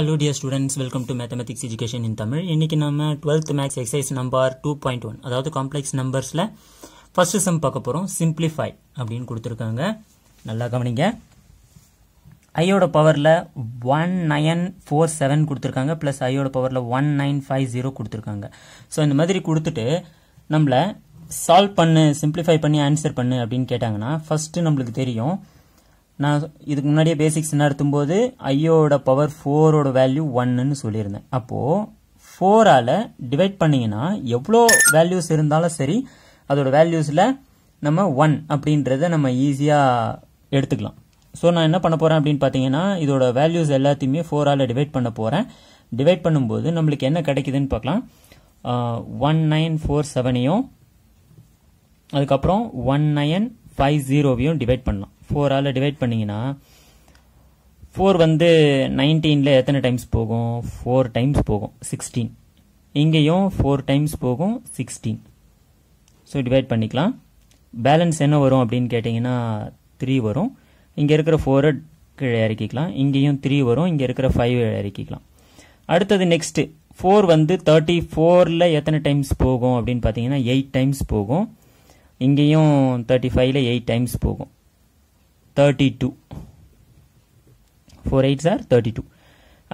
hello dear students welcome to mathematics education in Tamil இன்றைக்கி நம்ம twelfth maths exercise number two point one அதாவது complex நம்பர்ஸில் first sum பார்க்க போகிறோம் சிம்பிளிஃபை அப்படின்னு கொடுத்துருக்காங்க நல்லா கவனிங்க ஐயோட பவரில் ஒன் நயன் ஃபோர் செவன் கொடுத்துருக்காங்க ப்ளஸ் ஐயோட பவரில் ஒன் நைன் ஃபைவ் ஜீரோ கொடுத்துருக்காங்க ஸோ இந்த மாதிரி கொடுத்துட்டு நம்மளை சால்வ் பண்ணு சிம்பிளிஃபை பண்ணி ஆன்சர் பண்ணு அப்படின்னு கேட்டாங்கன்னா ஃபஸ்ட்டு நம்மளுக்கு தெரியும் நான் இதுக்கு முன்னாடியே பேசிக்ஸ் நடத்தும்போது ஐயோட பவர் ஃபோரோட வேல்யூ ஒன்னுன்னு சொல்லியிருந்தேன் அப்போது ஃபோரால் டிவைட் பண்ணிங்கன்னா எவ்வளோ வேல்யூஸ் இருந்தாலும் சரி அதோட வேல்யூஸில் நம்ம ஒன் அப்படின்றத நம்ம ஈஸியாக எடுத்துக்கலாம் ஸோ நான் என்ன பண்ண போகிறேன் அப்படின்னு பார்த்தீங்கன்னா இதோட வேல்யூஸ் எல்லாத்தையுமே ஃபோரால் டிவைட் பண்ண போகிறேன் டிவைட் பண்ணும்போது நம்மளுக்கு என்ன கிடைக்குதுன்னு பார்க்கலாம் ஒன் நைன் ஃபோர் செவனையும் அதுக்கப்புறம் ஒன் நயன் ஃபைவ் ஜீரோவையும் டிவைட் பண்ணலாம் ஃபோரால் டிவைட் பண்ணிங்கன்னா ஃபோர் வந்து நைன்டீனில் எத்தனை டைம்ஸ் போகும் ஃபோர் டைம்ஸ் போகும் சிக்ஸ்டீன் இங்கேயும் ஃபோர் டைம்ஸ் போகும் சிக்ஸ்டீன் ஸோ டிவைட் பண்ணிக்கலாம் பேலன்ஸ் என்ன வரும் அப்படின்னு கேட்டிங்கன்னா த்ரீ வரும் இங்கே இருக்கிற ஃபோரை கீழே இறக்கிக்கலாம் இங்கேயும் த்ரீ வரும் இங்கே இருக்கிற ஃபைவ் இறக்கிக்கலாம் அடுத்தது நெக்ஸ்ட்டு ஃபோர் வந்து தேர்ட்டி ஃபோரில் எத்தனை டைம்ஸ் போகும் அப்படின்னு பார்த்தீங்கன்னா எயிட் டைம்ஸ் போகும் இங்கேயும் தேர்ட்டி ஃபைவ்ல எயிட் டைம்ஸ் போகும் thirty two four eight sir thirty two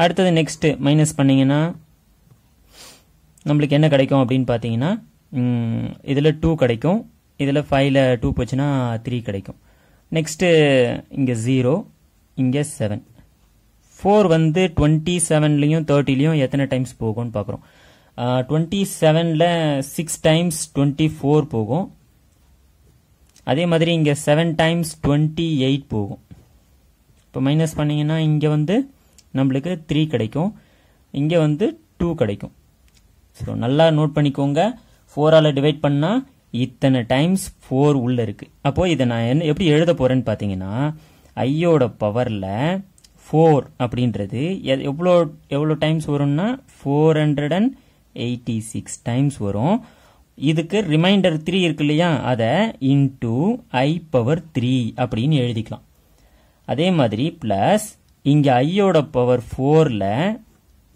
அடுத்தது நெக்ஸ்ட்டு மைனஸ் பண்ணிங்கன்னா நம்மளுக்கு என்ன கிடைக்கும் அப்படின்னு பார்த்தீங்கன்னா இதில் டூ கிடைக்கும் இதில் ஃபைவ்ல டூ போச்சுன்னா த்ரீ கிடைக்கும் நெக்ஸ்ட்டு இங்கே ஜீரோ இங்கே செவன் ஃபோர் வந்து டுவெண்ட்டி செவன்லேயும் தேர்ட்டிலையும் எத்தனை டைம்ஸ் போகும்னு பார்க்குறோம் டுவெண்ட்டி செவனில் சிக்ஸ் டைம்ஸ் டுவெண்ட்டி ஃபோர் போகும் அதே மாதிரி இங்கே செவன் டைம்ஸ் டுவெண்ட்டி எயிட் போகும் இப்போ மைனஸ் பண்ணிங்கன்னா இங்கே வந்து நம்மளுக்கு த்ரீ கிடைக்கும் இங்கே வந்து டூ கிடைக்கும் ஸோ நல்லா நோட் பண்ணிக்கோங்க ஃபோரால் டிவைட் பண்ணால் இத்தனை டைம்ஸ் ஃபோர் உள்ளே இருக்குது அப்போது இதை நான் என்ன எப்படி எழுத போகிறேன்னு பார்த்தீங்கன்னா ஐயோட பவரில் ஃபோர் அப்படின்றது எவ்வளோ எவ்வளோ டைம்ஸ் வரும்னா four hundred and eighty six times வரும் இதுக்கு ரிமைண்டர் த்ரீ இருக்கு இல்லையா அதை இன்டூ ஐ பவர் த்ரீ அப்படின்னு எழுதிக்கலாம் அதே மாதிரி ப்ளஸ் இங்கே ஐயோட பவர் ஃபோரில்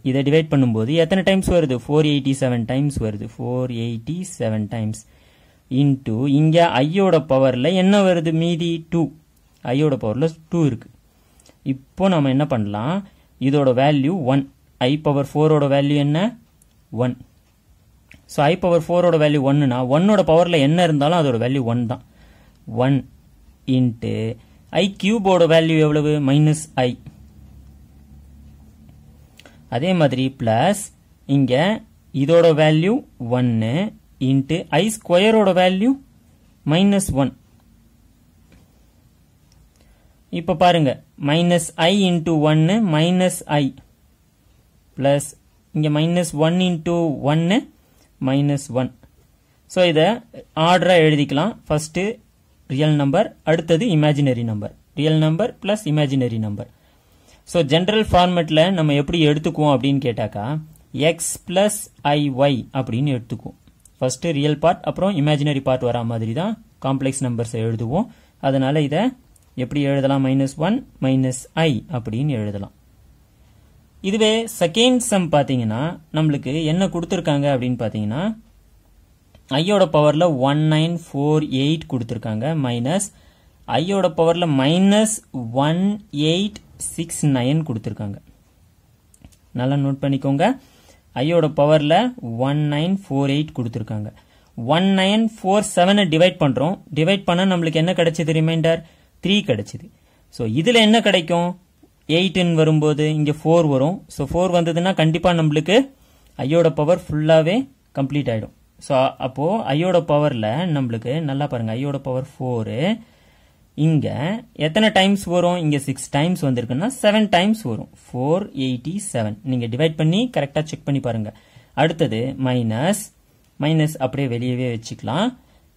இதை டிவைட் பண்ணும்போது எத்தனை டைம்ஸ் வருது ஃபோர் எயிட்டி செவன் டைம்ஸ் வருது four eighty seven times into இங்கே ஐயோட பவரில் என்ன வருது மீதி டூ ஐயோட பவரில் டூ இருக்குது இப்போ நம்ம என்ன பண்ணலாம் இதோட வேல்யூ ஒன் ஐ பவர் ஃபோரோட வேல்யூ என்ன ஒன் ஸோ ஐ பவர் ஃபோரோட வேல்யூ ஒன்றுனா ஒன்னோட பவரில் என்ன இருந்தாலும் அதோட வேல்யூ ஒன் தான் ஒன் இன்ட்டு ஐ கியூபோட வேல்யூ எவ்வளவு மைனஸ் ஐ அதே மாதிரி பிளஸ் இங்கே இதோட வேல்யூ ஒன்று இன்ட்டு ஐ ஸ்கொயரோட வேல்யூ மைனஸ் ஒன் இப்போ பாருங்க மைனஸ் ஐ இன்ட்டு ஒன்று மைனஸ் ஐ பிளஸ் இங்கே மைனஸ் ஒன் இன்ட்டு ஒன்று மைனஸ் ஒன் ஸோ இதை ஆர்டராக எழுதிக்கலாம் ஃபஸ்ட்டு ரியல் நம்பர் அடுத்தது imaginary number real number plus imaginary number so general ஃபார்மெட்டில் நம்ம எப்படி எடுத்துக்குவோம் அப்படின்னு கேட்டாக்கா எக்ஸ் ப்ளஸ் ஐ ஒய் அப்படின்னு எடுத்துக்குவோம் ஃபஸ்ட்டு ரியல் பார்ட் அப்புறம் இமேஜினரி பார்ட் வரா மாதிரி தான் காம்ப்ளெக்ஸ் நம்பர்ஸை எழுதுவோம் அதனால் இதை எப்படி எழுதலாம் மைனஸ் ஒன் மைனஸ் ஐ அப்படின்னு எழுதலாம் இதுவே செகண்ட் சம் பார்த்தீங்கன்னா நம்மளுக்கு என்ன கொடுத்துருக்காங்க அப்படின்னு பார்த்தீங்கன்னா ஐயோட பவரில் ஒன் நைன் ஃபோர் எயிட் கொடுத்துருக்காங்க மைனஸ் ஐயோட பவரில் minus one eight six nine கொடுத்துருக்காங்க நல்லா நோட் பண்ணிக்கோங்க ஐயோட பவரில் ஒன் நைன் ஃபோர் எயிட் கொடுத்துருக்காங்க ஒன் நைன் ஃபோர் செவனை டிவைட் பண்ணுறோம் டிவைட் பண்ணால் நம்மளுக்கு என்ன கிடைச்சிது ரிமைண்டர் த்ரீ கிடைச்சிது ஸோ இதில் என்ன கிடைக்கும் எயிட்டுன்னு வரும்போது இங்கே ஃபோர் வரும் ஸோ ஃபோர் வந்ததுன்னா கண்டிப்பாக நம்மளுக்கு ஐயோட பவர் ஃபுல்லாகவே கம்ப்ளீட் ஆகிடும் ஸோ அப்போது ஐயோட பவரில் நம்மளுக்கு நல்லா பாருங்கள் ஐயோட பவர் ஃபோரு இங்கே எத்தனை டைம்ஸ் வரும் இங்கே சிக்ஸ் டைம்ஸ் வந்திருக்குன்னா செவன் டைம்ஸ் வரும் ஃபோர் எயிட்டி செவன் நீங்கள் டிவைட் பண்ணி கரெக்டாக செக் பண்ணி பாருங்கள் அடுத்தது மைனஸ் மைனஸ் அப்படியே வெளியவே வச்சுக்கலாம்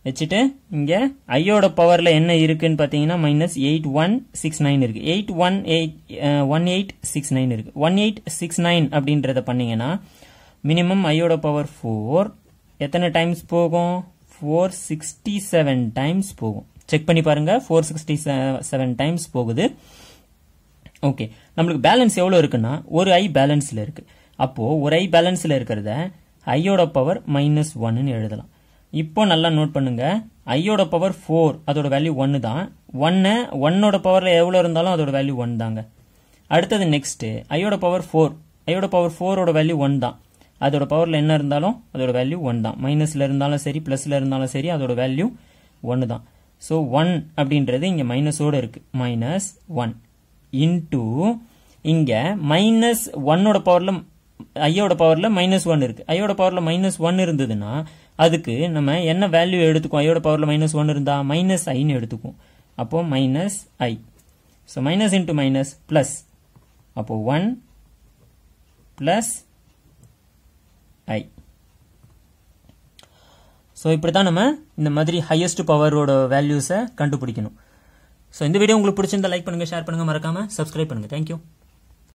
வச்சுட்டு இங்கே ஐயோட பவரில் என்ன இருக்குதுன்னு பார்த்தீங்கன்னா minus eight one six nine இருக்குது eight one eight one eight six nine இருக்குது ஒன் எயிட் சிக்ஸ் நைன் அப்படின்றத பண்ணிங்கன்னா மினிமம் ஐயோட பவர் ஃபோர் எத்தனை டைம்ஸ் போகும் ஃபோர் சிக்ஸ்டி செவன் டைம்ஸ் போகும் செக் பண்ணி பாருங்கள் ஃபோர் சிக்ஸ்டி செவன் டைம்ஸ் போகுது ஓகே நம்மளுக்கு பேலன்ஸ் எவ்வளோ இருக்குன்னா ஒரு ஐ பேலன்ஸில் இருக்குது அப்போது ஒரு ஐ பேலன்ஸில் இருக்கிறத ஐயோட பவர் மைனஸ் ஒன்னுன்னு எழுதலாம் இப்போ நல்லா நோட் பண்ணுங்க ஐயோட பவர் ஃபோர் அதோட வேல்யூ ஒன்று தான் ஒன்று ஒன்னோட பவரில் எவ்வளோ இருந்தாலும் அதோட வேல்யூ ஒன் தாங்க அடுத்தது நெக்ஸ்ட்டு ஐயோட பவர் ஃபோர் ஐயோட பவர் ஃபோரோட வேல்யூ ஒன் தான் அதோட பவரில் என்ன இருந்தாலும் அதோட வேல்யூ ஒன் தான் மைனஸில் இருந்தாலும் சரி ப்ளஸில் இருந்தாலும் சரி அதோட வேல்யூ ஒன்று தான் ஸோ ஒன் அப்படின்றது இங்கே மைனஸோடு இருக்குது மைனஸ் ஒன் இன்டூ இங்கே மைனஸ் ஒன்னோட பவரில் ஐயோட பவரில் மைனஸ் ஒன் இருக்குது ஐயோட பவரில் மைனஸ் ஒன் இருந்ததுன்னா அதுக்கு நம்ம என்ன வேல்யூ எடுத்துக்குவோம் ஐயோட பவரில் மைனஸ் ஒன் இருந்தால் மைனஸ் ஐன்னு எடுத்துக்கும் அப்போது minus i so minus into minus plus அப்போது ஒன் ப்ளஸ் ஐ ஸோ இப்படி தான் நம்ம இந்த மாதிரி ஹையஸ்ட் பவரோட வேல்யூஸை கண்டுபிடிக்கணும் ஸோ இந்த வீடியோ உங்களுக்கு பிடிச்சிருந்தா லைக் பண்ணுங்கள் ஷேர் பண்ணுங்கள் மறக்காமல் சப்ஸ்கிரைப் பண்ணுங்கள் தேங்க்யூ